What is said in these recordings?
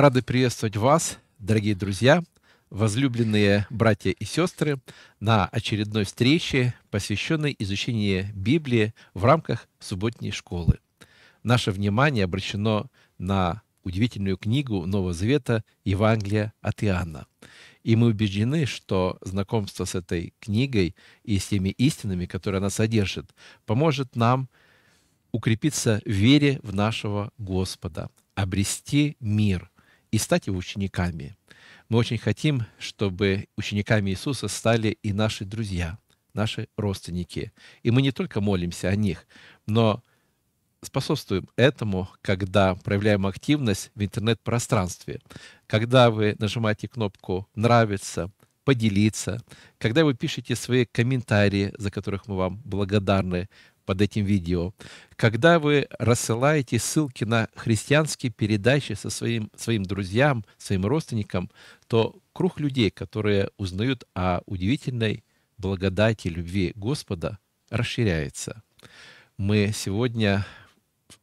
Рады приветствовать вас, дорогие друзья, возлюбленные братья и сестры, на очередной встрече, посвященной изучению Библии в рамках субботней школы. Наше внимание обращено на удивительную книгу Нового Завета «Евангелие от Иоанна». И мы убеждены, что знакомство с этой книгой и с теми истинами, которые она содержит, поможет нам укрепиться в вере в нашего Господа, обрести мир – и стать его учениками. Мы очень хотим, чтобы учениками Иисуса стали и наши друзья, наши родственники. И мы не только молимся о них, но способствуем этому, когда проявляем активность в интернет-пространстве. Когда вы нажимаете кнопку «Нравится», «Поделиться», когда вы пишете свои комментарии, за которых мы вам благодарны, под этим видео, когда вы рассылаете ссылки на христианские передачи со своим, своим друзьям, своим родственникам, то круг людей, которые узнают о удивительной благодати любви Господа, расширяется. Мы сегодня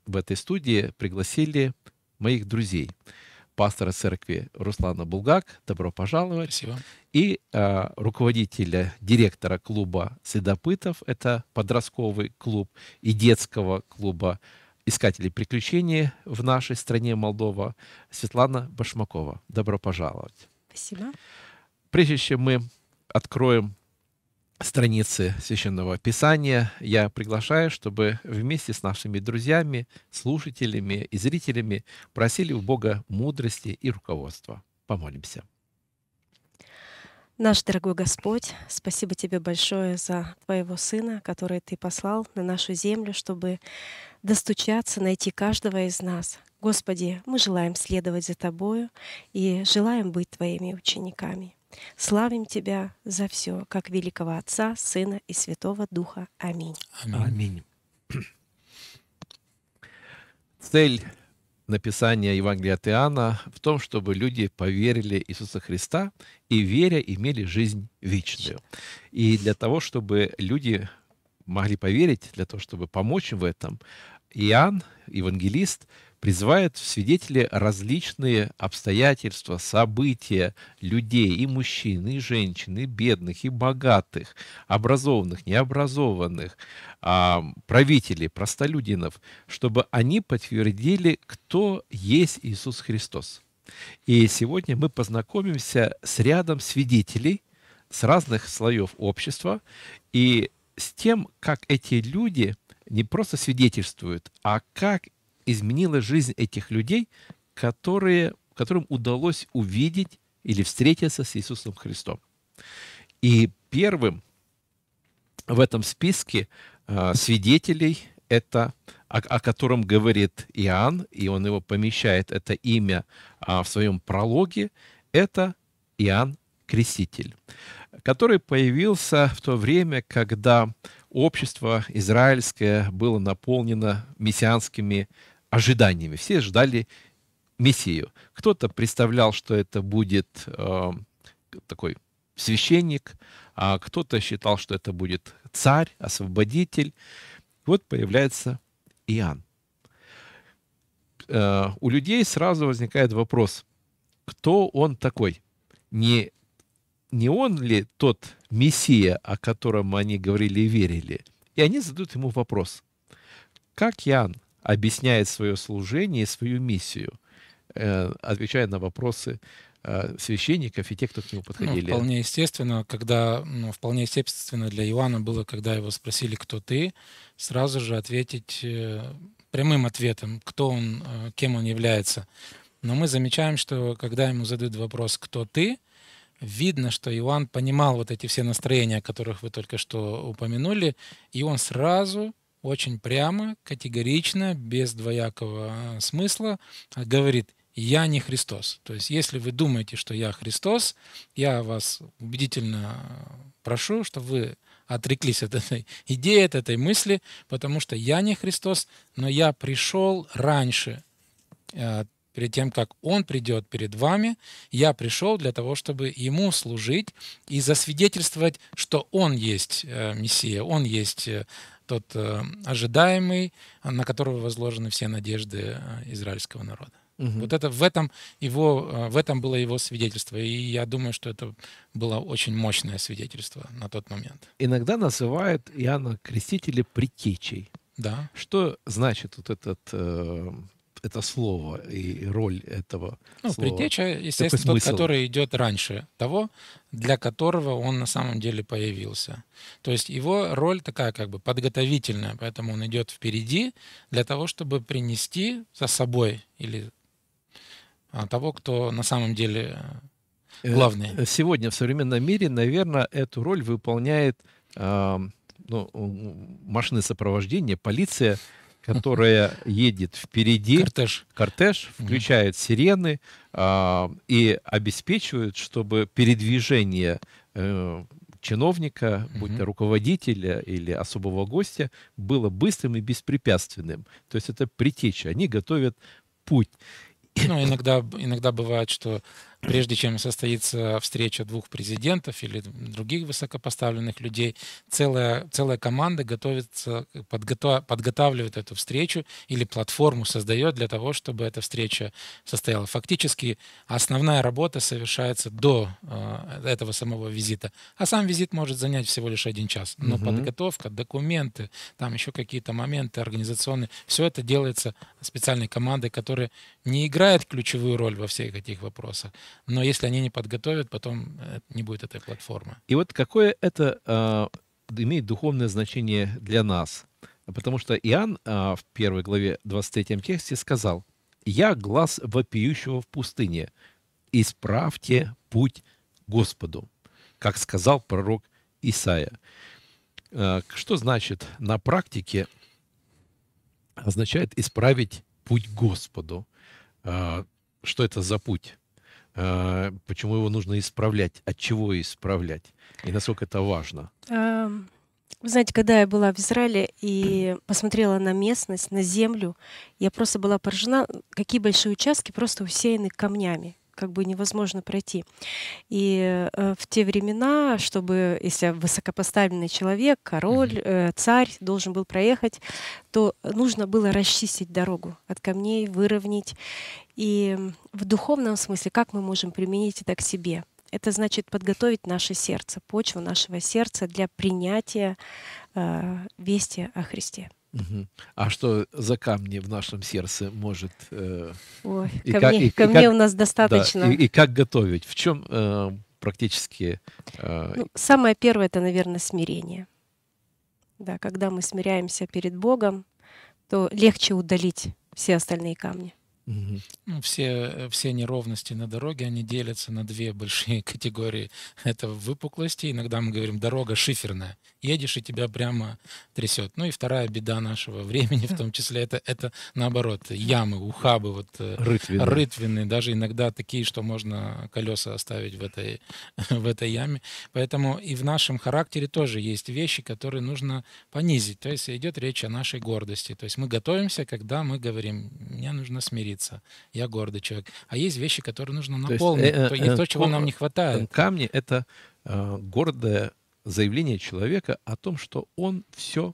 в этой студии пригласили моих друзей – пастора церкви Руслана Булгак. Добро пожаловать. Спасибо. И э, руководителя, директора клуба «Следопытов», это подростковый клуб, и детского клуба «Искатели приключений» в нашей стране Молдова, Светлана Башмакова. Добро пожаловать. Спасибо. Прежде чем мы откроем страницы Священного Писания, я приглашаю, чтобы вместе с нашими друзьями, слушателями и зрителями просили у Бога мудрости и руководства. Помолимся. Наш дорогой Господь, спасибо Тебе большое за Твоего Сына, который Ты послал на нашу землю, чтобы достучаться, найти каждого из нас. Господи, мы желаем следовать за Тобою и желаем быть Твоими учениками. Славим Тебя за все, как великого Отца, Сына и Святого Духа. Аминь. Аминь. Аминь. Цель написания Евангелия от Иоанна в том, чтобы люди поверили Иисуса Христа и, веря, имели жизнь вечную. И для того, чтобы люди могли поверить, для того, чтобы помочь им в этом, Иоанн, евангелист, призывает в свидетели различные обстоятельства, события людей, и мужчин, и женщин, и бедных, и богатых, образованных, необразованных, а, правителей, простолюдинов, чтобы они подтвердили, кто есть Иисус Христос. И сегодня мы познакомимся с рядом свидетелей с разных слоев общества и с тем, как эти люди не просто свидетельствуют, а как изменила жизнь этих людей, которые, которым удалось увидеть или встретиться с Иисусом Христом. И первым в этом списке э, свидетелей это о, о котором говорит Иоанн, и он его помещает, это имя а, в своем прологе, это Иоанн Креститель, который появился в то время, когда общество израильское было наполнено мессианскими ожиданиями. Все ждали Мессию. Кто-то представлял, что это будет э, такой священник, а кто-то считал, что это будет царь, освободитель. Вот появляется Иоанн. Э, у людей сразу возникает вопрос, кто он такой? Не, не он ли тот Мессия, о котором они говорили и верили? И они задают ему вопрос. Как Иоанн объясняет свое служение и свою миссию, э, отвечая на вопросы э, священников и тех, кто к нему ну, подходили. Ну, вполне естественно, когда, ну, вполне естественно для Иоанна было, когда его спросили, кто ты, сразу же ответить э, прямым ответом, кто он, кем он является. Но мы замечаем, что когда ему задают вопрос «Кто ты?», видно, что Иоанн понимал вот эти все настроения, о которых вы только что упомянули, и он сразу очень прямо, категорично, без двоякого а, смысла а, говорит «Я не Христос». То есть, если вы думаете, что я Христос, я вас убедительно а, прошу, чтобы вы отреклись от этой идеи, от этой мысли, потому что я не Христос, но я пришел раньше, перед тем, как Он придет перед вами, я пришел для того, чтобы Ему служить и засвидетельствовать, что Он есть э, Мессия, Он есть э, тот э, ожидаемый, на которого возложены все надежды э, израильского народа. Угу. Вот это в этом его э, в этом было его свидетельство, и я думаю, что это было очень мощное свидетельство на тот момент. Иногда называют Иоанна Крестителя притечей. Да. Что значит вот этот это слово и роль этого ну, слова. Предтеча, естественно, тот, который идет раньше того, для которого он на самом деле появился. То есть его роль такая как бы подготовительная, поэтому он идет впереди для того, чтобы принести за собой или а, того, кто на самом деле э, главный. Сегодня в современном мире, наверное, эту роль выполняет ну, машины сопровождения, полиция, которая едет впереди. Кортеж. Кортеж включает сирены э, и обеспечивает, чтобы передвижение э, чиновника, будь то руководителя или особого гостя, было быстрым и беспрепятственным. То есть это притеча. Они готовят путь. Ну, иногда, иногда бывает, что прежде чем состоится встреча двух президентов или других высокопоставленных людей, целая, целая команда готовится, подготов, подготавливает эту встречу или платформу создает для того, чтобы эта встреча состояла. Фактически основная работа совершается до э, этого самого визита. А сам визит может занять всего лишь один час. Но угу. подготовка, документы, там еще какие-то моменты организационные, все это делается специальной командой, которая не играет ключевую роль во всех этих вопросах. Но если они не подготовят, потом э, не будет этой платформы. И вот какое это э, имеет духовное значение для нас? Потому что Иоанн э, в первой главе 23 тексте сказал, «Я глаз вопиющего в пустыне, исправьте путь Господу», как сказал пророк Исаия. Э, что значит на практике означает исправить путь Господу. А, что это за путь, а, почему его нужно исправлять, от чего исправлять и насколько это важно. Эм, вы знаете, когда я была в Израиле и посмотрела на местность, на землю, я просто была поражена, какие большие участки просто усеяны камнями как бы невозможно пройти. И э, в те времена, чтобы, если высокопоставленный человек, король, э, царь должен был проехать, то нужно было расчистить дорогу от камней, выровнять. И в духовном смысле, как мы можем применить это к себе? Это значит подготовить наше сердце, почву нашего сердца для принятия э, вести о Христе. А что за камни в нашем сердце может... Э, Ой, и камней, как, и, камней и как, у нас достаточно. Да, и, и как готовить? В чем э, практически... Э... Ну, самое первое, это, наверное, смирение. Да, когда мы смиряемся перед Богом, то легче удалить все остальные камни. Угу. Все, все неровности на дороге, они делятся на две большие категории. Это выпуклости, иногда мы говорим, дорога шиферная. Едешь, и тебя прямо трясет. Ну и вторая беда нашего времени, в том числе, это, это наоборот, ямы, ухабы, вот, э, рытвины. рытвины, даже иногда такие, что можно колеса оставить в этой, в этой яме. Поэтому и в нашем характере тоже есть вещи, которые нужно понизить. То есть идет речь о нашей гордости. То есть мы готовимся, когда мы говорим, мне нужно смириться гордиться. Я гордый человек. А есть вещи, которые нужно наполнить. То, э, э, то, чего нам не хватает. Камни — это э, гордое заявление человека о том, что он все,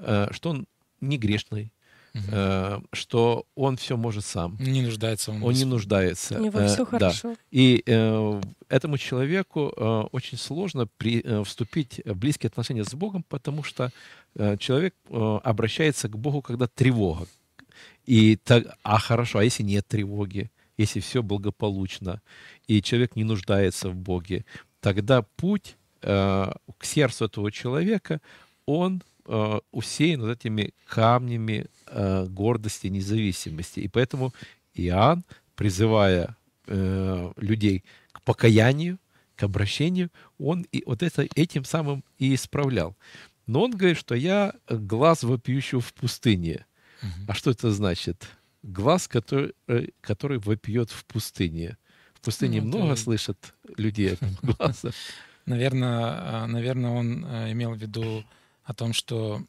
что он не грешный, угу. что он все может сам. Не нуждается он. Он не нуждается. У него э, все хорошо. И э, этому человеку э, очень сложно при, э, вступить в близкие отношения с Богом, потому что э, человек э, обращается к Богу, когда тревога, и так, а хорошо, а если нет тревоги, если все благополучно, и человек не нуждается в Боге, тогда путь э, к сердцу этого человека, он э, усеян вот этими камнями э, гордости, независимости. И поэтому Иоанн, призывая э, людей к покаянию, к обращению, он и вот это, этим самым и исправлял. Но он говорит, что я глаз вопиющего в пустыне – Угу. А что это значит? Глаз, который, э, который вопиет в пустыне. В пустыне ну, много это... слышат людей этого глаза. Наверное, а, наверное, он э, имел в виду о том, что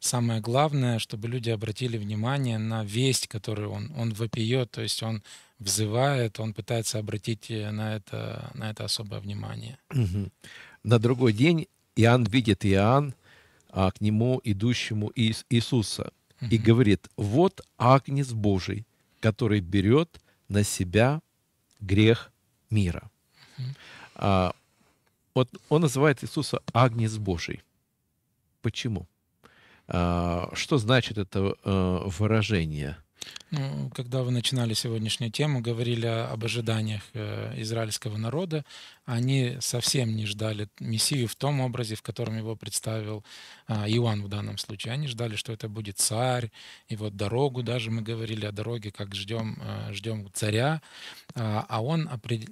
самое главное, чтобы люди обратили внимание на весть, которую он, он вопиет, то есть он взывает, он пытается обратить э, на это, на это особое внимание. Угу. На другой день Иоанн видит Иоанн, а к нему идущему Иис Иисуса – и говорит, вот Агнец Божий, который берет на себя грех мира. А, вот он называет Иисуса Агнец Божий. Почему? А, что значит это а, выражение? Ну, когда вы начинали сегодняшнюю тему, говорили об ожиданиях э, израильского народа, они совсем не ждали Мессию в том образе, в котором его представил а, Иоанн в данном случае. Они ждали, что это будет царь, и вот дорогу, даже мы говорили о дороге, как ждем, а, ждем царя, а, а он,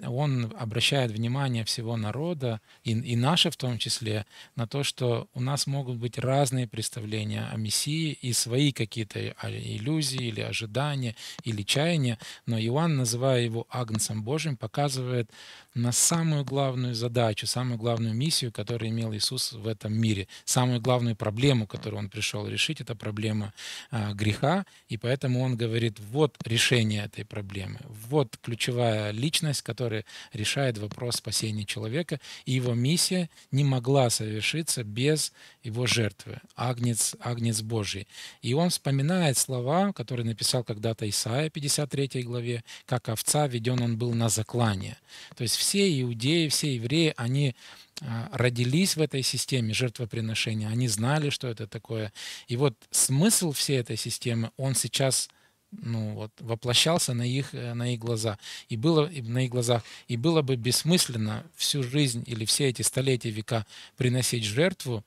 он обращает внимание всего народа, и, и наше в том числе, на то, что у нас могут быть разные представления о Мессии и свои какие-то э, иллюзии или ожидания, или чаяния, но Иоанн, называя его Агнцем Божьим, показывает на самую самую главную задачу, самую главную миссию, которую имел Иисус в этом мире, самую главную проблему, которую он пришел решить, это проблема э, греха, и поэтому он говорит, вот решение этой проблемы, вот ключевая личность, которая решает вопрос спасения человека, и его миссия не могла совершиться без его жертвы, агнец, агнец Божий. И он вспоминает слова, которые написал когда-то Исаия, 53 главе, «Как овца веден он был на заклание». То есть все иудеи, все евреи, они а, родились в этой системе жертвоприношения, они знали, что это такое. И вот смысл всей этой системы, он сейчас ну, вот, воплощался на их, э, на их глаза. И было, на их глазах. И было бы бессмысленно всю жизнь или все эти столетия века приносить жертву,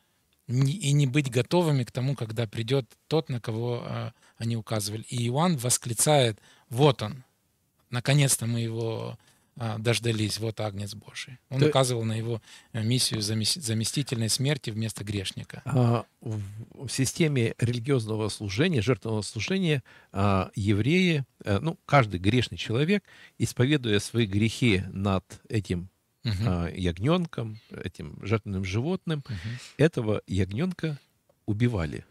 и не быть готовыми к тому, когда придет тот, на кого а, они указывали. И Иоанн восклицает, вот он, наконец-то мы его а, дождались, вот Агнец Божий. Он То... указывал на его э, миссию заместительной смерти вместо грешника. А, в системе религиозного служения, жертвенного служения, евреи, э, ну, каждый грешный человек, исповедуя свои грехи над этим угу. А, ягненком, этим жертвенным животным. Угу. Этого ягненка убивали.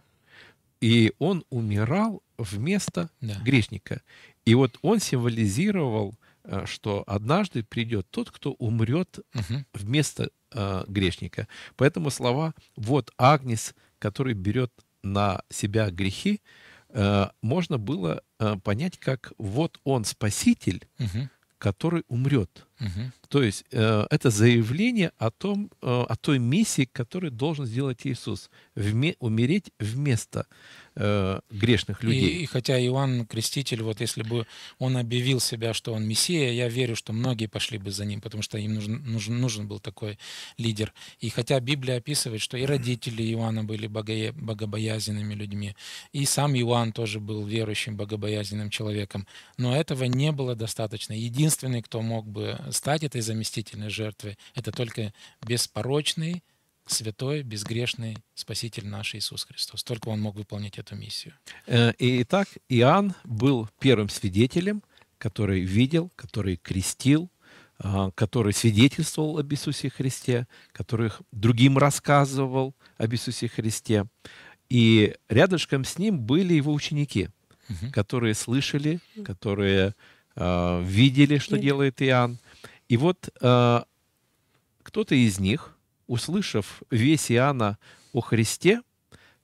И он умирал вместо да. грешника. И вот он символизировал, а, что однажды придет тот, кто умрет угу. вместо э, грешника. Поэтому слова «вот Агнец, который берет на себя грехи», э, можно было э, понять как «вот он Спаситель, угу. который умрет». Угу. То есть э, это заявление о том, э, о той миссии, которую должен сделать Иисус, вме, умереть вместо э, грешных людей. И, и хотя Иоанн Креститель, вот если бы он объявил себя, что он Мессия, я верю, что многие пошли бы за ним, потому что им нужен, нужен, нужен был такой лидер. И хотя Библия описывает, что и родители Иоанна были богое, богобоязненными людьми, и сам Иоанн тоже был верующим, богобоязненным человеком, но этого не было достаточно. Единственный, кто мог бы стать этой заместительной жертвой, это только беспорочный, святой, безгрешный Спаситель наш Иисус Христос. Только Он мог выполнить эту миссию. Э, итак, Иоанн был первым свидетелем, который видел, который крестил, а, который свидетельствовал об Иисусе Христе, который другим рассказывал об Иисусе Христе. И рядышком с ним были его ученики, угу. которые слышали, которые э, видели, что делает Иоанн, и вот э, кто-то из них, услышав весь Иоанна о Христе,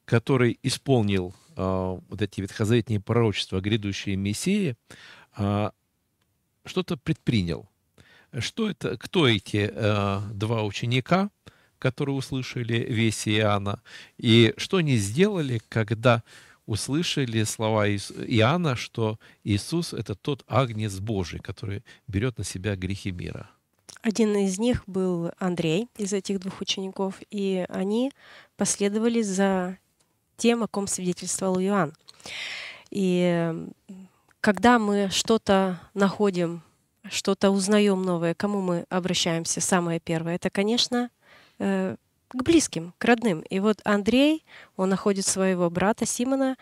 который исполнил э, вот эти ветхозаветные пророчества о грядущей Мессии, э, что-то предпринял. Что это, кто эти э, два ученика, которые услышали весь Иоанна, и что они сделали, когда услышали слова Иоанна, что Иисус — это тот агнец Божий, который берет на себя грехи мира. Один из них был Андрей из этих двух учеников, и они последовали за тем, о ком свидетельствовал Иоанн. И э, когда мы что-то находим, что-то узнаем новое, кому мы обращаемся, самое первое, это, конечно, э, к близким, к родным. И вот Андрей, он находит своего брата Симона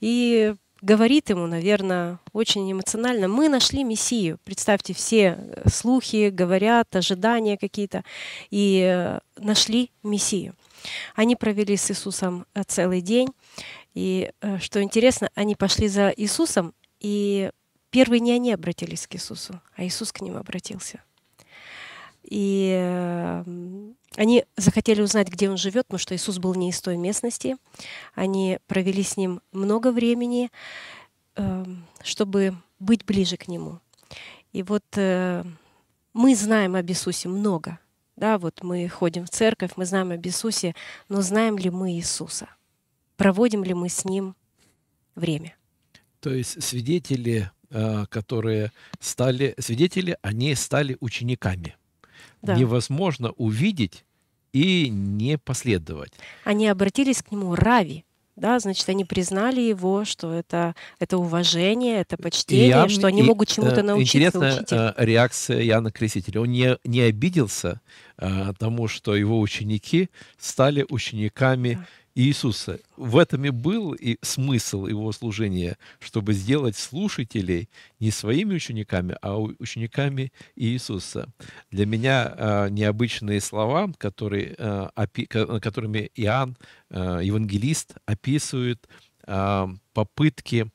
и говорит ему, наверное, очень эмоционально, мы нашли Мессию. Представьте, все э, слухи говорят, ожидания какие-то, и э, нашли Мессию. Они провели с Иисусом э, целый день, и что интересно, они пошли за Иисусом, и первые не они обратились к Иисусу, а Иисус к ним обратился – и эм, они захотели узнать, где он живет, потому что Иисус был не из той местности. Они провели с ним много времени, эм, чтобы быть ближе к нему. И вот э, мы знаем об Иисусе много. Да, вот мы ходим в церковь, мы знаем об Иисусе, но знаем ли мы Иисуса? Проводим ли мы с Ним время? То есть свидетели, э, которые стали свидетели, они стали учениками да. невозможно увидеть и не последовать. Они обратились к нему Рави, да, значит, они признали его, что это, это уважение, это почтение, Иоанн, что они и, могут чему-то э, научиться. Интересная учителя. Э, реакция Яна Крестителя. Он не, не обиделся а, тому, что его ученики стали учениками Иисуса. В этом и был и смысл его служения, чтобы сделать слушателей не своими учениками, а учениками Иисуса. Для меня э, необычные слова, которые, э, опи, которыми Иоанн, э, евангелист, описывает э, попытки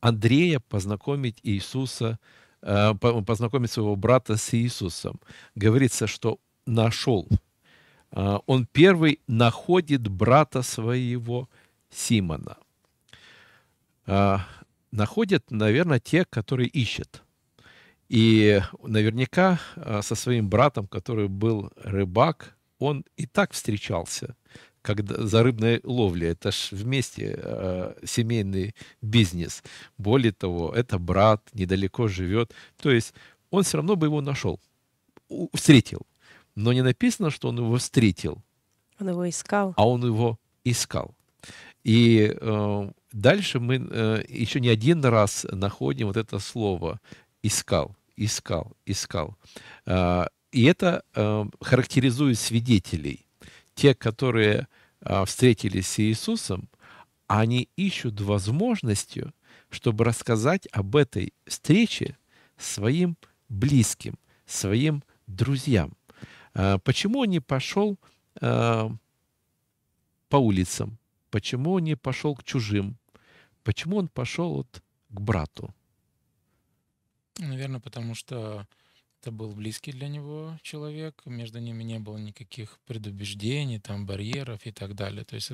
Андрея познакомить Иисуса, э, познакомить своего брата с Иисусом. Говорится, что нашел а, он первый находит брата своего Симона. А, находят, наверное, те, которые ищут. И наверняка а, со своим братом, который был рыбак, он и так встречался когда, за рыбной ловлей. Это ж вместе э, семейный бизнес. Более того, это брат, недалеко живет. То есть он все равно бы его нашел, встретил но не написано, что он его встретил. Он его искал. А он его искал. И э, дальше мы э, еще не один раз находим вот это слово «искал», «искал», «искал». Э, и это э, характеризует свидетелей. Те, которые э, встретились с Иисусом, они ищут возможностью, чтобы рассказать об этой встрече своим близким, своим друзьям. Э, почему он не пошел э, по улицам? Почему он не пошел к чужим? Почему он пошел вот к брату? Наверное, потому что это был близкий для него человек, между ними не было никаких предубеждений, там, барьеров и так далее. То есть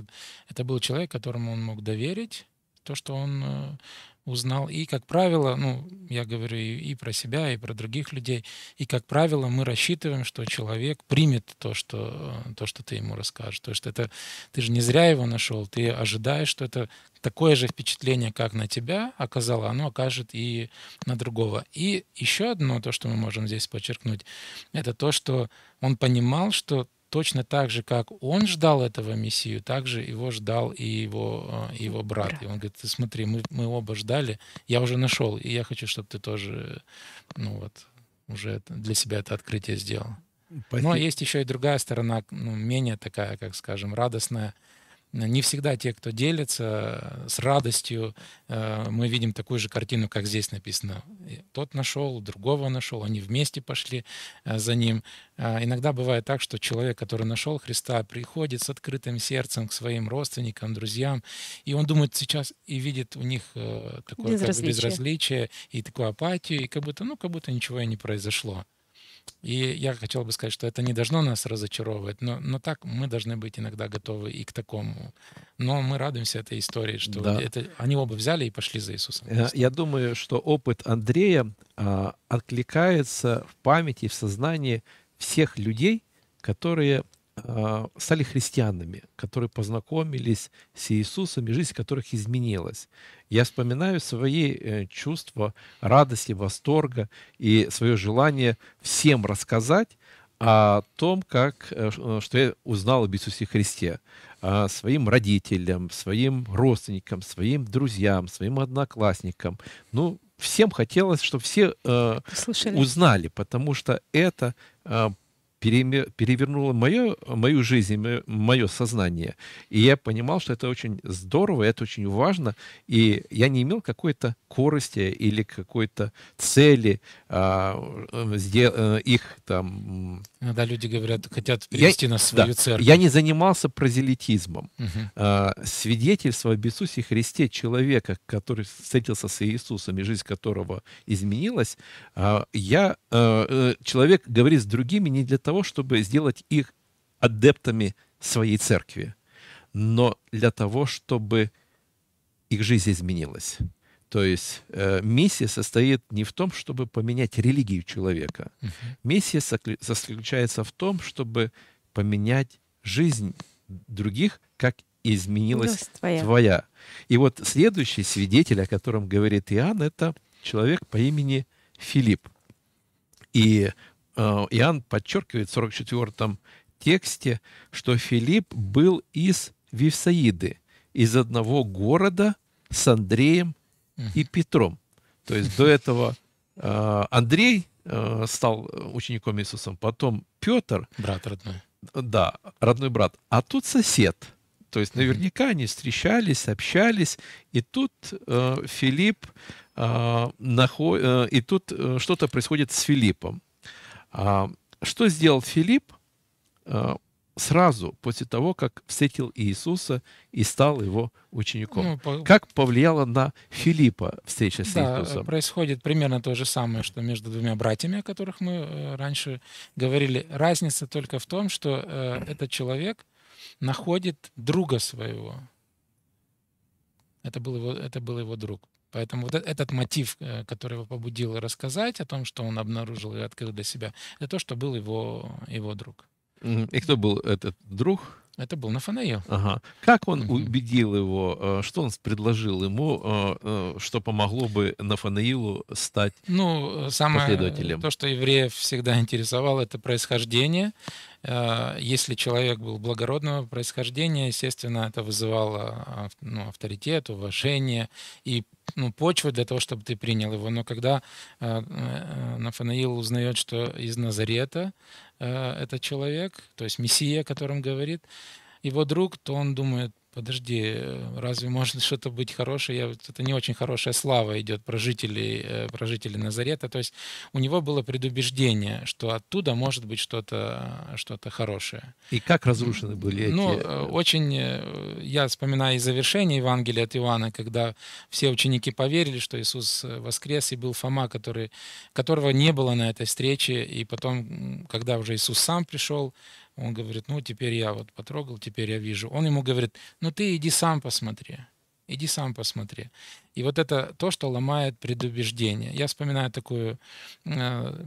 это был человек, которому он мог доверить то, что он э, узнал. И, как правило, ну, я говорю и, и про себя, и про других людей, и, как правило, мы рассчитываем, что человек примет то, что, э, то, что ты ему расскажешь. То есть это ты же не зря его нашел, ты ожидаешь, что это такое же впечатление, как на тебя оказало, оно окажет и на другого. И еще одно, то, что мы можем здесь подчеркнуть, это то, что он понимал, что точно так же, как он ждал этого Мессию, так же его ждал и его, и э, его брат. И он говорит, смотри, мы, мы оба ждали, я уже нашел, и я хочу, чтобы ты тоже, ну вот, уже для себя это открытие сделал. Спасибо. Но есть еще и другая сторона, ну, менее такая, как скажем, радостная — не всегда те, кто делится э, с радостью, э, мы видим такую же картину, как здесь написано. Тот нашел, другого нашел, они вместе пошли э, за ним. А иногда бывает так, что человек, который нашел Христа, приходит с открытым сердцем к своим родственникам, друзьям, и он думает сейчас и видит у них такое безразличие, как бы безразличие и такую апатию, и как будто, ну, как будто ничего и не произошло. И я хотел бы сказать, что это не должно нас разочаровывать, но, но так мы должны быть иногда готовы и к такому. Но мы радуемся этой истории, что да. это, они оба взяли и пошли за Иисусом. Я, э, я думаю, что опыт Андрея а, откликается в памяти, в сознании всех людей, которые а, стали христианами, которые познакомились с Иисусом и жизнь которых изменилась. Я вспоминаю свои э, чувства радости, восторга и свое желание всем рассказать о том, как, э, э, что я узнал об Иисусе Христе, а, своим родителям, своим родственникам, своим друзьям, своим одноклассникам. Ну, всем хотелось, чтобы все э, узнали, потому что это э, перевернуло мое, мою жизнь, мое сознание. И я понимал, что это очень здорово, это очень важно. И я не имел какой-то корости или какой-то цели а, э, сдел, э, их там... Иногда люди говорят, хотят перевести я, на свою да, церковь. Я не занимался прозелитизмом. Угу. А, свидетельство об Иисусе Христе человека, который встретился с Иисусом и жизнь которого изменилась, а, я, а, человек говорит с другими не для того, того, чтобы сделать их адептами своей церкви, но для того, чтобы их жизнь изменилась. То есть э, миссия состоит не в том, чтобы поменять религию человека. Uh-huh. Миссия заключается в том, чтобы поменять жизнь других, как изменилась Дух твоя. твоя. И вот следующий свидетель, о котором говорит Иоанн, это человек по имени Филипп. И Э, Иоанн подчеркивает в 44 тексте, что Филипп был из Вифсаиды, из одного города с Андреем и Петром. То есть до этого э, Андрей э, стал учеником Иисусом, потом Петр. Брат родной. Да, родной брат. А тут сосед. То есть наверняка они встречались, общались, и тут э, Филипп э, нахо... и тут э, что-то происходит с Филиппом. А, что сделал Филипп а, сразу после того, как встретил Иисуса и стал его учеником? Ну, по... Как повлияло на Филиппа встреча с да, Иисусом? Происходит примерно то же самое, что между двумя братьями, о которых мы э, раньше говорили. Разница только в том, что э, этот человек находит друга своего. Это был его, это был его друг. Поэтому вот э, этот мотив, э, который его побудил рассказать о том, что он обнаружил и открыл для себя, это то, что был его, его друг. И кто был этот друг? Это был Нафанаил. Ага. Как он убедил его, э, что он предложил ему, что помогло бы Нафанаилу стать ну, самое, последователем? То, что евреев всегда интересовало, это происхождение. Э, если человек был благородного происхождения, естественно, это вызывало а, ну, авторитет, уважение и ну, почву для того, чтобы ты принял его. Но когда э, э, Нафанаил узнает, что из Назарета этот человек, то есть Мессия, о котором говорит, его друг, то он думает, подожди, э, разве может что-то быть хорошее? Я, это не очень хорошая слава идет про жителей, э, про жителей Назарета. То есть у него было предубеждение, что оттуда может быть что-то что хорошее. И как разрушены были ну, эти... Ну, очень... Я вспоминаю и завершение Евангелия от Иоанна, когда все ученики поверили, что Иисус воскрес, и был Фома, который, которого не было на этой встрече. И потом, когда уже Иисус сам пришел, он говорит, ну, теперь я вот потрогал, теперь я вижу. Он ему говорит, ну, ты иди сам посмотри. Иди сам посмотри. И вот это то, что ломает предубеждение. Я вспоминаю такую э,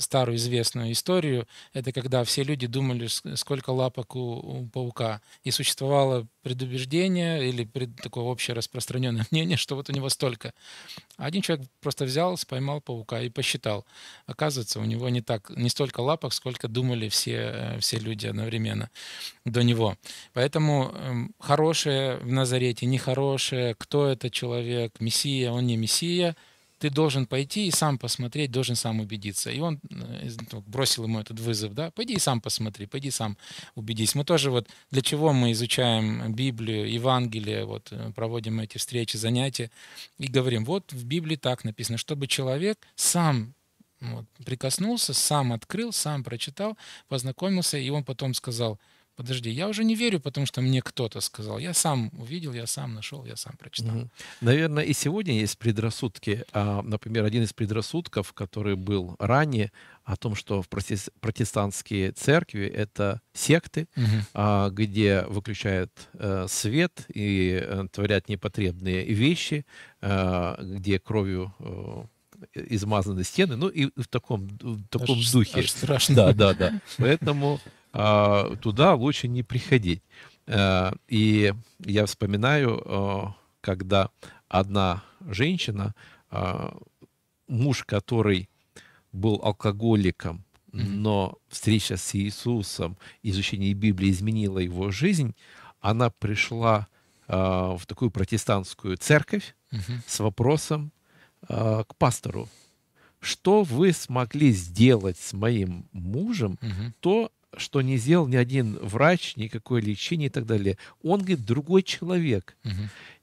старую известную историю. Это когда все люди думали, сколько лапок у, у паука. И существовало предубеждение или пред, такое общее распространенное мнение, что вот у него столько. А один человек просто взял, поймал паука и посчитал. Оказывается, у него не так, не столько лапок, сколько думали все, э, все люди одновременно до него. Поэтому эм, хорошее в Назарете, нехорошее, кто это человек, мессия, он не мессия – ты должен пойти и сам посмотреть, должен сам убедиться. И он э, ну, бросил ему этот вызов, да, пойди и сам посмотри, пойди сам убедись. Мы тоже вот, для чего мы изучаем Библию, Евангелие, вот, э, проводим эти встречи, занятия, и говорим, вот в Библии так написано, чтобы человек сам вот, прикоснулся, сам открыл, сам прочитал, познакомился, и он потом сказал, подожди, я уже не верю, потому что мне кто-то сказал. Я сам увидел, я сам нашел, я сам прочитал. Угу. Наверное, и сегодня есть предрассудки. А, например, один из предрассудков, который был ранее, о том, что в протестантские церкви это секты, угу. где выключают э, свет и э, творят непотребные вещи, э, где кровью измазаны стены, ну и в таком, в таком аж, духе. Аж страшно. Да, да, да. Поэтому а, туда лучше не приходить. А, и я вспоминаю, а, когда одна женщина, муж, который был алкоголиком, но встреча с Иисусом, изучение Библии изменило его жизнь, она пришла в такую протестантскую церковь с вопросом к пастору, что вы смогли сделать с моим мужем, то, что не сделал ни один врач, никакое лечение и так далее. Он, говорит, другой человек. Угу.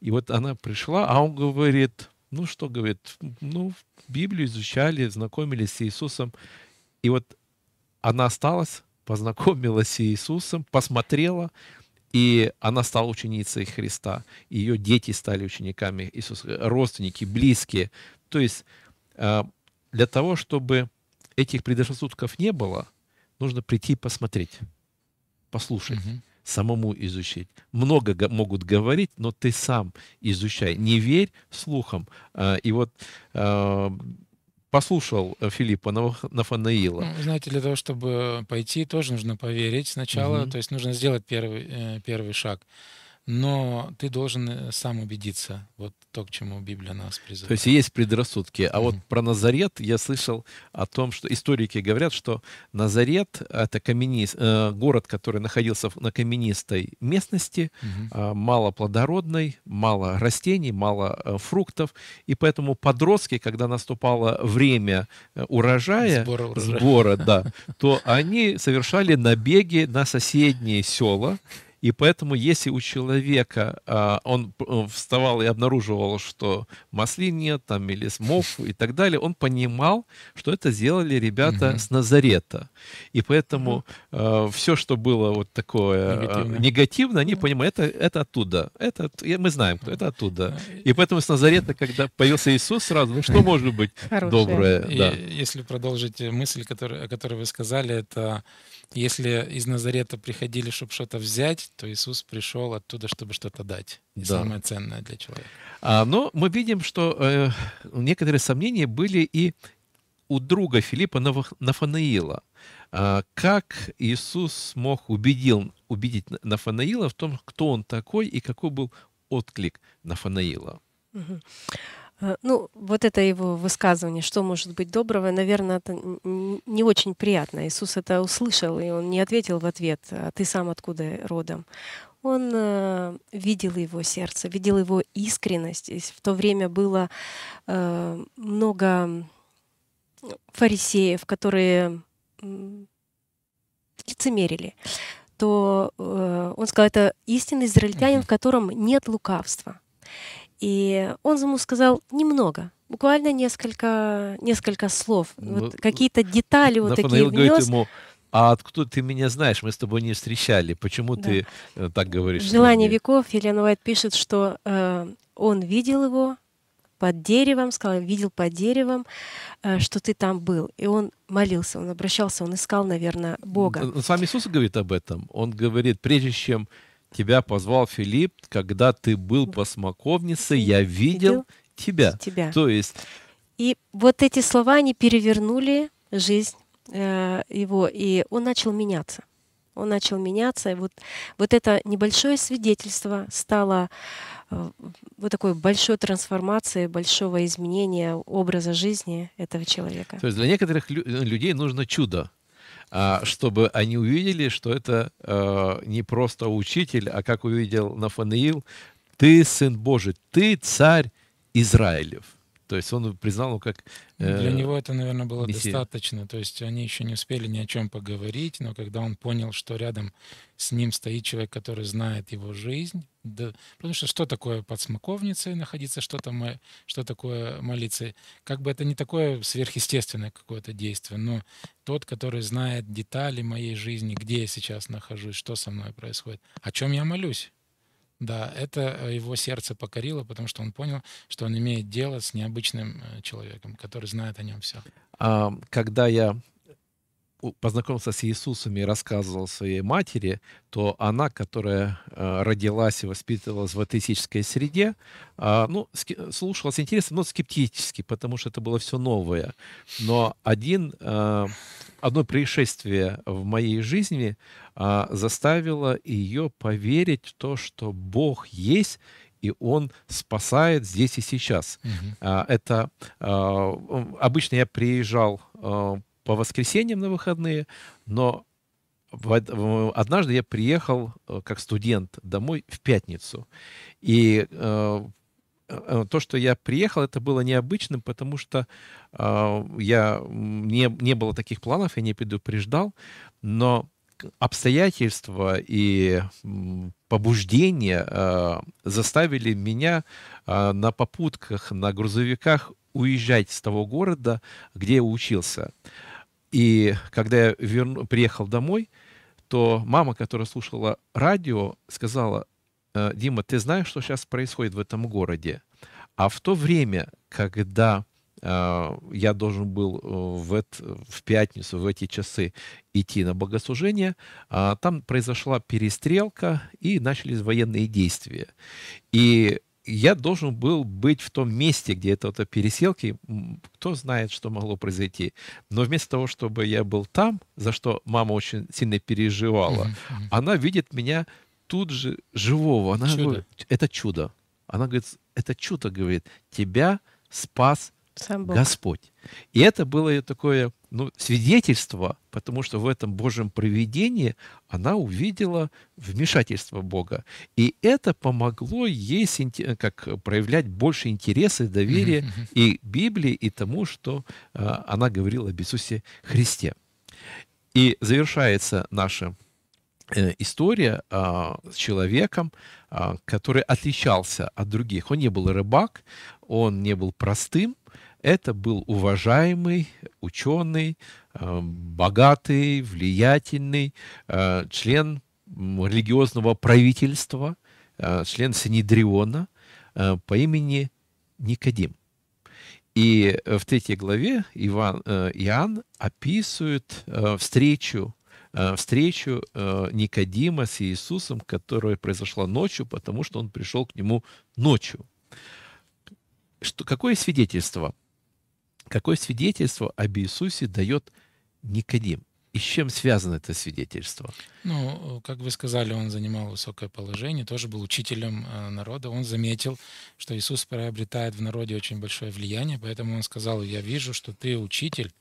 И вот она пришла, а он говорит, ну что, говорит, ну Библию изучали, знакомились с Иисусом. И вот она осталась, познакомилась с Иисусом, посмотрела, и она стала ученицей Христа. Ее дети стали учениками Иисуса, родственники, близкие. То есть э, для того, чтобы этих предрассудков не было – нужно прийти и посмотреть, послушать. Угу самому изучить. Много могут говорить, но ты сам изучай. Не верь слухам. А, и вот а, послушал Филиппа Нафанаила. Ну, знаете, для того, чтобы пойти, тоже нужно поверить сначала. Угу. То есть нужно сделать первый, э, первый шаг но ты должен э, сам убедиться, вот то, к чему Библия нас призывает. То есть есть предрассудки. А mm-hmm. вот про Назарет я слышал о том, что историки говорят, что Назарет — это каменист, э, город, который находился на каменистой местности, mm-hmm. э, мало плодородной, мало растений, мало э, фруктов, и поэтому подростки, когда наступало время э, урожая, сбора, урожая. сбора да, то они совершали набеги на соседние села, и поэтому, если у человека а, он э, вставал и обнаруживал, что масли нет, там, или смов и так далее, он понимал, что это сделали ребята угу. с Назарета. И поэтому угу. А, все, что было вот такое а, негативное, негативно они понимают, это, это оттуда. Это, мы знаем, кто это оттуда. И поэтому с Назарета, когда появился Иисус, сразу, ну что может быть Хорошее. доброе? И, Если продолжить э, мысль, которую о которой вы сказали, это... Если из Назарета приходили, чтобы что-то взять, то Иисус пришел оттуда, чтобы что-то дать. да. самое ценное для человека. А, но ну, мы видим, что э, некоторые сомнения были и у друга Филиппа Нафанаила. А, как Иисус мог убедил, убедить Нафанаила в том, кто он такой и какой был отклик Нафанаила? Угу. Э, ну, вот это его высказывание, что может быть доброго, наверное, это не очень приятно. Иисус это услышал, и он не ответил в ответ, а ты сам откуда родом. Он э, видел его сердце, видел его искренность. И в то время было э, много фарисеев, которые лицемерили, то э, он сказал, это истинный израильтянин, в котором нет лукавства. И он ему сказал немного, буквально несколько, несколько слов, ну, вот ну, какие-то детали вот такие внес. Говорит ему, а откуда ты меня знаешь? Мы с тобой не встречали. Почему да. ты э, так говоришь? Желание веков» Елена Уайт пишет, что э, он видел его под деревом, сказал, видел под деревом, э, что ты там был. И он молился, он обращался, он искал, наверное, Бога. Сам Иисус говорит об этом. Он говорит, прежде чем Тебя позвал Филипп, когда ты был по смоковнице, я видел тебя. тебя. То есть... И вот эти слова, они перевернули жизнь э, его, и он начал меняться. Он начал меняться, и вот, вот это небольшое свидетельство стало э, вот такой большой трансформацией, большого изменения образа жизни этого человека. То есть для некоторых лю- людей нужно чудо, а, чтобы они увидели, что это а, не просто учитель, а как увидел Нафанаил, ты сын Божий, ты царь Израилев. То есть он признал его как... Э, Для него это, наверное, было мессия. достаточно. То есть они еще не успели ни о чем поговорить, но когда он понял, что рядом с ним стоит человек, который знает его жизнь, да, потому что что такое под смоковницей находиться, что, там, э, что такое молиться, как бы это не такое сверхъестественное какое-то действие, но тот, который знает детали моей жизни, где я сейчас нахожусь, что со мной происходит, о чем я молюсь, да, это э, его сердце покорило, потому что он понял, что он имеет дело с необычным э, человеком, который знает о нем все. А, когда я познакомился с Иисусом и рассказывал своей матери, то она, которая э, родилась и воспитывалась в атеистической среде, а, ну, слушала с интересом, но скептически, потому что это было все новое. Но один, одно происшествие в моей жизни – а, заставило ее поверить в то, что Бог есть, и Он спасает здесь и сейчас. Угу. Это а, обычно я приезжал по воскресеньям на выходные, но однажды я приехал э, как студент домой в пятницу. И э, э, то, что я приехал, это было необычным, потому что э, я не, не было таких планов, я не предупреждал, но обстоятельства и побуждения э, заставили меня э, на попутках, на грузовиках уезжать с того города, где я учился. И когда я верну, приехал домой, то мама, которая слушала радио, сказала, «Э, «Дима, ты знаешь, что сейчас происходит в этом городе?» А в то время, когда а, я должен был э, в, это, в пятницу, в эти часы идти на богослужение. А, там произошла перестрелка и начались военные действия. И я должен был быть в том месте, где это вот переселки, кто знает, что могло произойти. Но вместо того, чтобы я был там, за что мама очень сильно переживала, она видит меня тут же живого. Она чудо. говорит, это чудо. Она говорит, это чудо, говорит, тебя спас сам Бог. Господь. И это было ее такое ну, свидетельство, потому что в этом Божьем провидении она увидела вмешательство Бога. И это помогло ей как проявлять больше интереса и доверия и Библии, и тому, что а, она говорила об Иисусе Христе. И завершается наша э, история а, с человеком, а, который отличался от других. Он не был рыбак, он не был простым, это был уважаемый ученый, э, богатый, влиятельный э, член религиозного правительства, э, член Синедриона по имени Никодим. И в третьей главе Иван, Иоанн описывает встречу встречу Никодима с Иисусом, которая произошла ночью, потому что он пришел к нему ночью. Что, какое свидетельство? какое свидетельство об Иисусе дает Никодим? И с чем связано это свидетельство? Ну, как вы сказали, он занимал высокое положение, тоже был учителем э, народа. Он заметил, что Иисус приобретает в народе очень большое влияние, поэтому он сказал, я вижу, что ты учитель,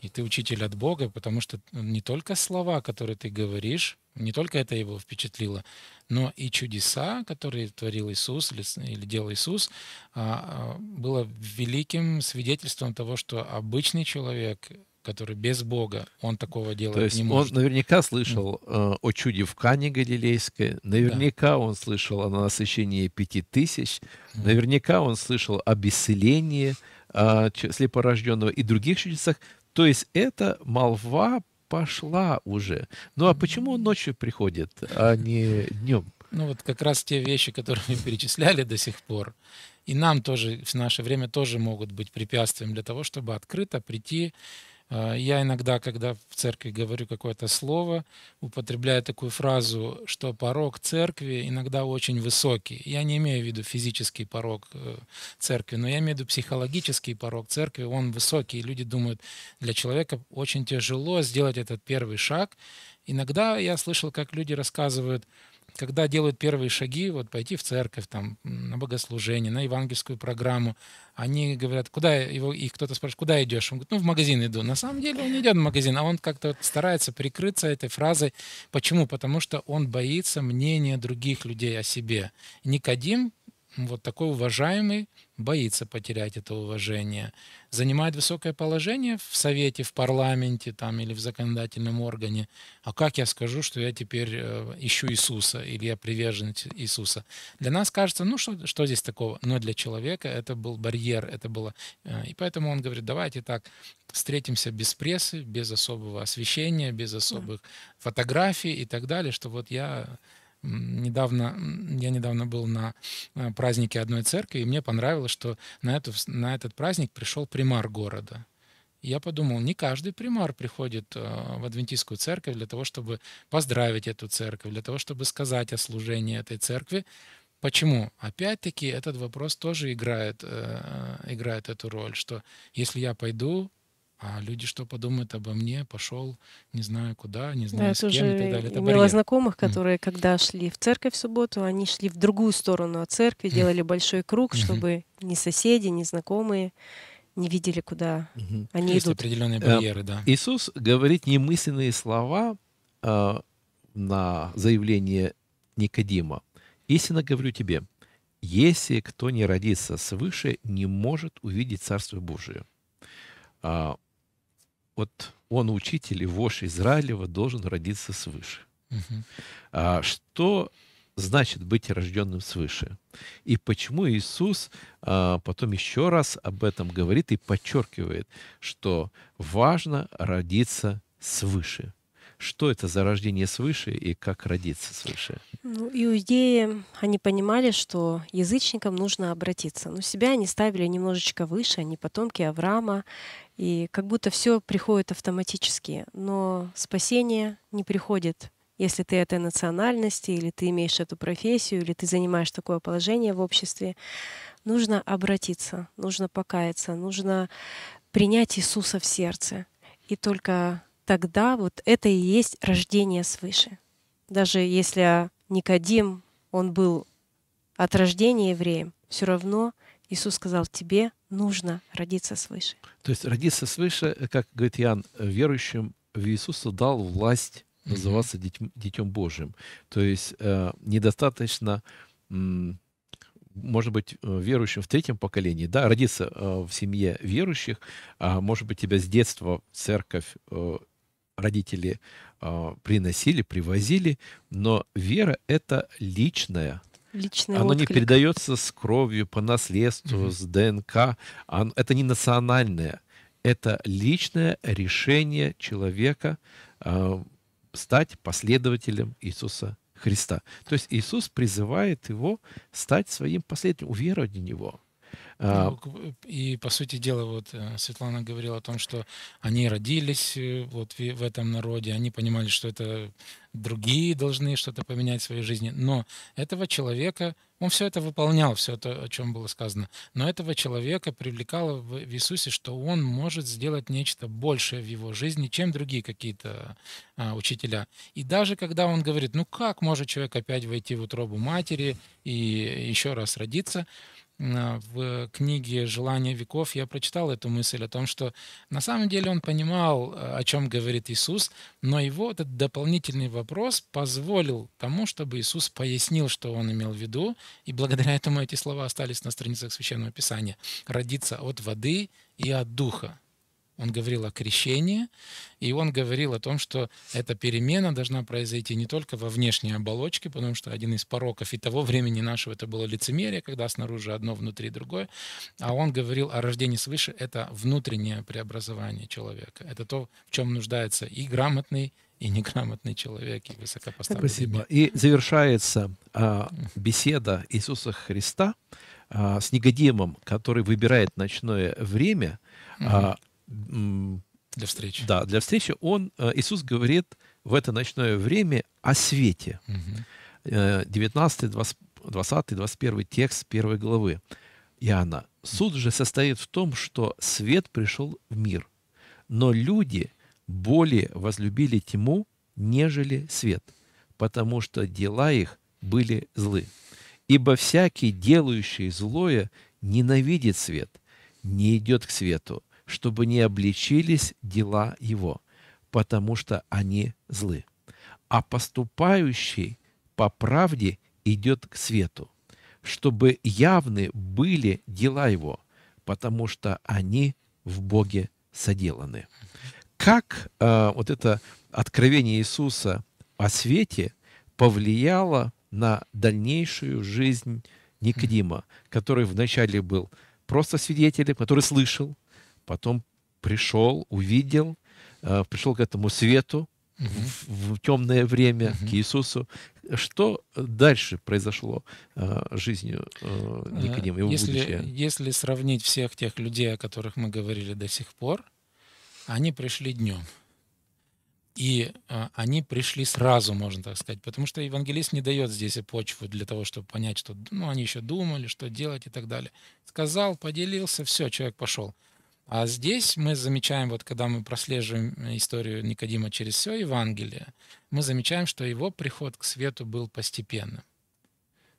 и ты учитель от Бога, потому что не только слова, которые ты говоришь, не только это его впечатлило, но и чудеса, которые творил Иисус или, или делал Иисус, а, а, было великим свидетельством того, что обычный человек, который без Бога, он такого делать То есть не может. Он наверняка слышал э, о чуде в Кане Галилейской, наверняка да. он слышал о насыщении пяти тысяч, mm. наверняка он слышал об исцелении э, а, слепорожденного и других чудесах. То есть это молва пошла уже. Ну а почему он ночью приходит, а не днем? Ну вот как раз те вещи, которые мы перечисляли до сих пор, и нам тоже в наше время тоже могут быть препятствием для того, чтобы открыто прийти а, я иногда, когда в церкви говорю какое-то слово, употребляю такую фразу, что порог церкви иногда очень высокий. Я не имею в виду физический порог э, церкви, но я имею в виду психологический порог церкви, он высокий. И люди думают, для человека очень тяжело сделать этот первый шаг. Иногда я слышал, как люди рассказывают, когда делают первые шаги, вот пойти в церковь, там, на богослужение, на евангельскую программу, они говорят, куда его, их кто-то спрашивает, куда идешь? Он говорит, ну, в магазин иду. На самом деле он не идет в магазин, а он как-то вот старается прикрыться этой фразой. Почему? Потому что он боится мнения других людей о себе. Никодим вот такой уважаемый боится потерять это уважение, занимает высокое положение в Совете, в парламенте там, или в законодательном органе. А как я скажу, что я теперь э, ищу Иисуса или я приверженец Иисуса? Для нас кажется, ну что, что здесь такого? Но для человека это был барьер, это было... Э, и поэтому он говорит, давайте так, встретимся без прессы, без особого освещения, без особых да. фотографий и так далее, что вот я недавно, я недавно был на э, празднике одной церкви, и мне понравилось, что на, эту, на этот праздник пришел примар города. Я подумал, не каждый примар приходит э, в адвентистскую церковь для того, чтобы поздравить эту церковь, для того, чтобы сказать о служении этой церкви. Почему? Опять-таки этот вопрос тоже играет, э, играет эту роль, что если я пойду а люди что подумают обо мне? Пошел, не знаю куда, не знаю да, с кем и так далее. Это имела барьер. знакомых, которые, mm. когда шли в церковь в субботу, они шли в другую сторону от церкви, mm. делали большой круг, mm -hmm. чтобы ни соседи, ни знакомые не видели, куда mm они Есть идут. определенные э, барьеры, да. Иисус говорит немысленные слова э, на заявление Никодима. «Истинно говорю тебе, если кто не родится свыше, не может увидеть Царство Божие». А, вот он учитель и вождь Израилева должен родиться свыше. А, что значит быть рожденным свыше? И почему Иисус а, потом еще раз об этом говорит и подчеркивает, что важно родиться свыше? Что это за рождение свыше и как родиться свыше? Ну, иудеи, они понимали, что язычникам нужно обратиться. Но себя они ставили немножечко выше, они а потомки Авраама, и как будто все приходит автоматически, но спасение не приходит если ты этой национальности, или ты имеешь эту профессию, или ты занимаешь такое положение в обществе, нужно обратиться, нужно покаяться, нужно принять Иисуса в сердце. И только тогда вот это и есть рождение свыше. Даже если Никодим, он был от рождения евреем, все равно Иисус сказал тебе, нужно родиться свыше. То есть родиться свыше, э, как говорит Иоанн, э, верующим в Иисуса дал власть называться детем, детем Божьим. То есть э, недостаточно, может быть, э, верующим в третьем поколении, да, родиться э, в семье верующих, а может быть, тебя с детства церковь, э, родители э, приносили, привозили, но вера — это личная. Личный Оно отклик. не передается с кровью, по наследству, mm-hmm. с ДНК. Это не национальное. Это личное решение человека а, стать последователем Иисуса Христа. То есть Иисус призывает его стать своим последователем, уверовать в Него. Ну, а, и, по сути дела, вот э, Светлана говорила о том, что они родились э, вот в этом народе, они понимали, что это другие должны что-то поменять в своей жизни. Но этого человека, он все это выполнял, все это, о чем было сказано, но этого человека привлекало в Иисусе, что он может сделать нечто большее в его жизни, чем другие какие-то а, учителя. И даже когда он говорит, ну как может человек опять войти в утробу матери и еще раз родиться, а, в книге «Желание веков» я прочитал эту мысль о том, что на самом деле он понимал, а, о чем говорит Иисус, но его этот дополнительный вопрос позволил тому, чтобы Иисус пояснил, что он имел в виду, и благодаря этому эти слова остались на страницах Священного Писания. «Родиться от воды и от духа». Он говорил о крещении, и он говорил о том, что эта перемена должна произойти не только во внешней оболочке, потому что один из пороков и того времени нашего это было лицемерие, когда снаружи одно, внутри другое, а он говорил о рождении свыше, это внутреннее преобразование человека. Это то, в чем нуждается и грамотный, и неграмотный человек, и высокопоставленный. Спасибо. И завершается а, беседа Иисуса Христа а, с негодимом, который выбирает ночное время, а, для встречи. Да, для встречи. Он, э, Иисус говорит в это ночное время о свете. Угу. 19, 20, 21 текст первой главы Иоанна. Суд же состоит в том, что свет пришел в мир, но люди более возлюбили тьму, нежели свет, потому что дела их были злы. Ибо всякий, делающий злое, ненавидит свет, не идет к свету, чтобы не обличились дела его, потому что они злы. А поступающий по правде идет к свету, чтобы явны были дела его, потому что они в Боге соделаны. Как э, вот это откровение Иисуса о свете повлияло на дальнейшую жизнь Никодима, который вначале был просто свидетелем, который слышал, потом пришел, увидел, э, пришел к этому свету в, темное время, к Иисусу. Что дальше произошло э, жизнью э, э Никодима, его если, будущее? Если сравнить всех тех людей, о которых мы говорили до сих пор, они пришли днем. И э, они пришли сразу, можно так сказать, потому что евангелист не дает здесь почву для того, чтобы понять, что ну, они еще думали, что делать и так далее. Сказал, поделился, все, человек пошел. А здесь мы замечаем, вот когда мы прослеживаем историю Никодима через все Евангелие, мы замечаем, что его приход к свету был постепенным.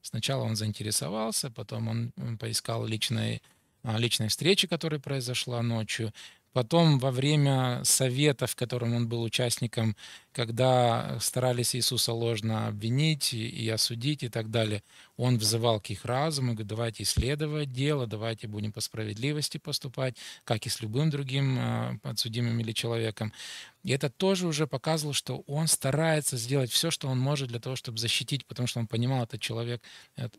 Сначала он заинтересовался, потом он поискал личной, а, личной встречи, которая произошла ночью, потом во время совета, в котором он был участником, когда старались Иисуса ложно обвинить и осудить и так далее, он взывал к их разуму, говорит, давайте исследовать дело, давайте будем по справедливости поступать, как и с любым другим э, подсудимым или человеком. И это тоже уже показывало, что он старается сделать все, что он может для того, чтобы защитить, потому что он понимал, этот человек,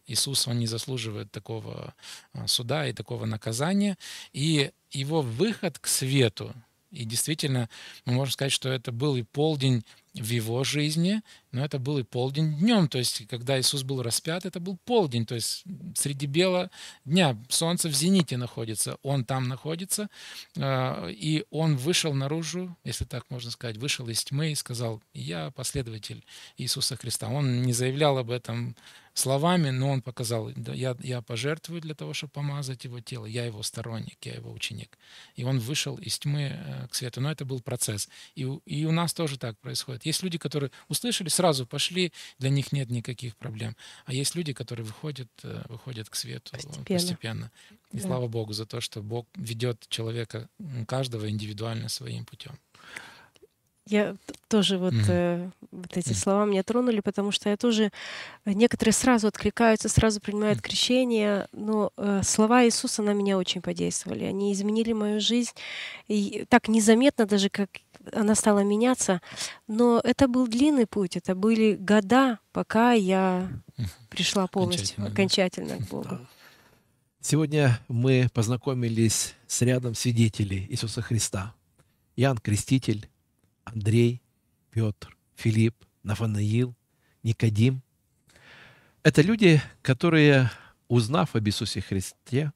Иисус, он не заслуживает такого э, суда и такого наказания. И его выход к свету, и действительно, мы можем сказать, что это был и полдень в его жизни, но это был и полдень днем, то есть когда Иисус был распят, это был полдень, то есть среди бела дня, солнце в зените находится, он там находится, а, и он вышел наружу, если так можно сказать, вышел из тьмы и сказал, я последователь Иисуса Христа. Он не заявлял об этом словами, но он показал, я, я пожертвую для того, чтобы помазать его тело, я его сторонник, я его ученик. И он вышел из тьмы э, к свету, но это был процесс. И, и у нас тоже так происходит делать. Есть люди, которые услышали, сразу пошли, для них нет никаких проблем. А есть люди, которые выходят, э, выходят к свету постепенно. постепенно. И да. слава Богу за то, что Бог ведет человека, каждого индивидуально своим путем. Я тоже вот, mm-hmm. э, вот эти mm-hmm. слова меня тронули, потому что я тоже э, некоторые сразу откликаются, сразу принимают mm-hmm. крещение, но э, слова Иисуса на меня очень подействовали, они изменили мою жизнь и так незаметно даже как она стала меняться. Но это был длинный путь, это были года, пока я пришла полностью, окончательно, окончательно к Богу. Сегодня мы познакомились с рядом свидетелей Иисуса Христа. Иоанн Креститель, Андрей, Петр, Филипп, Нафанаил, Никодим. Это люди, которые, узнав об Иисусе Христе,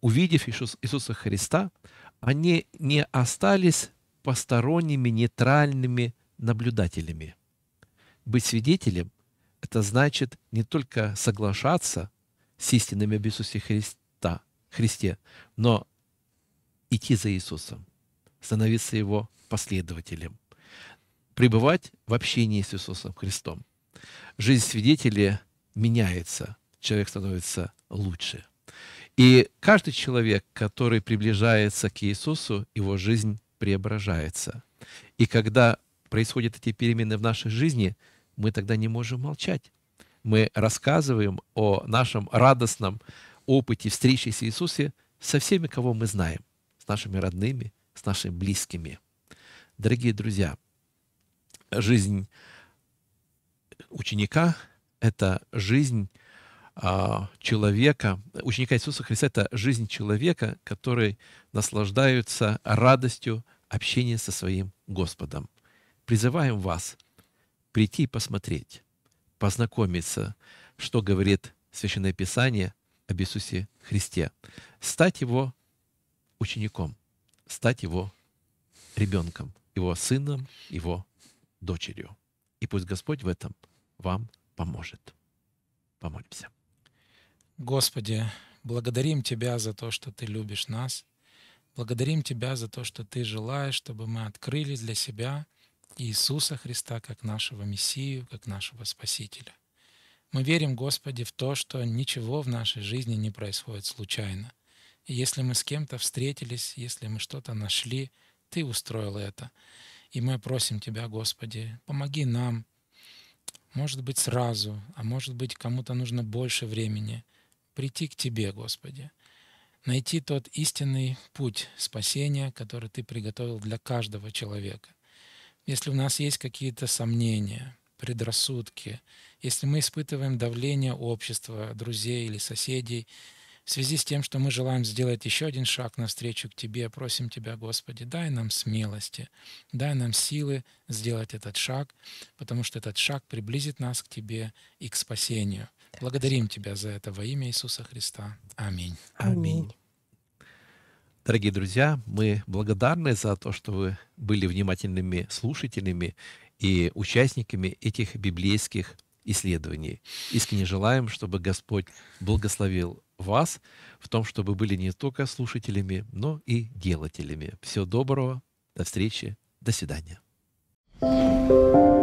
увидев Иисуса Христа, они не остались посторонними, нейтральными наблюдателями. Быть свидетелем – это значит не только соглашаться с истинами об Иисусе Христа, Христе, но идти за Иисусом, становиться Его последователем, пребывать в общении с Иисусом Христом. Жизнь свидетеля меняется, человек становится лучше. И каждый человек, который приближается к Иисусу, его жизнь преображается. И когда происходят эти перемены в нашей жизни, мы тогда не можем молчать. Мы рассказываем о нашем радостном опыте встречи с Иисусом со всеми, кого мы знаем, с нашими родными, с нашими близкими. Дорогие друзья, жизнь ученика – это жизнь а, человека, ученика Иисуса Христа, это жизнь человека, который наслаждается радостью общения со своим Господом. Призываем вас прийти и посмотреть, познакомиться, что говорит Священное Писание об Иисусе Христе, стать Его учеником, стать Его ребенком, Его сыном, Его дочерью. И пусть Господь в этом вам поможет. Помолимся. Господи, благодарим Тебя за то, что Ты любишь нас. Благодарим Тебя за то, что Ты желаешь, чтобы мы открыли для себя Иисуса Христа как нашего Мессию, как нашего Спасителя. Мы верим, Господи, в то, что ничего в нашей жизни не происходит случайно. И если мы с кем-то встретились, если мы что-то нашли, Ты устроил это. И мы просим Тебя, Господи, помоги нам, может быть, сразу, а может быть, кому-то нужно больше времени, прийти к Тебе, Господи, найти тот истинный путь спасения, который Ты приготовил для каждого человека. Если у нас есть какие-то сомнения, предрассудки, если мы испытываем давление общества, друзей или соседей, в связи с тем, что мы желаем сделать еще один шаг навстречу к Тебе, просим Тебя, Господи, дай нам смелости, дай нам силы сделать этот шаг, потому что этот шаг приблизит нас к Тебе и к спасению. Благодарим Тебя за это во имя Иисуса Христа. Аминь. Аминь. Дорогие друзья, мы благодарны за то, что вы были внимательными слушателями и участниками этих библейских исследований. Искренне желаем, чтобы Господь благословил вас в том, чтобы были не только слушателями, но и делателями. Всего доброго, до встречи, до свидания. thank you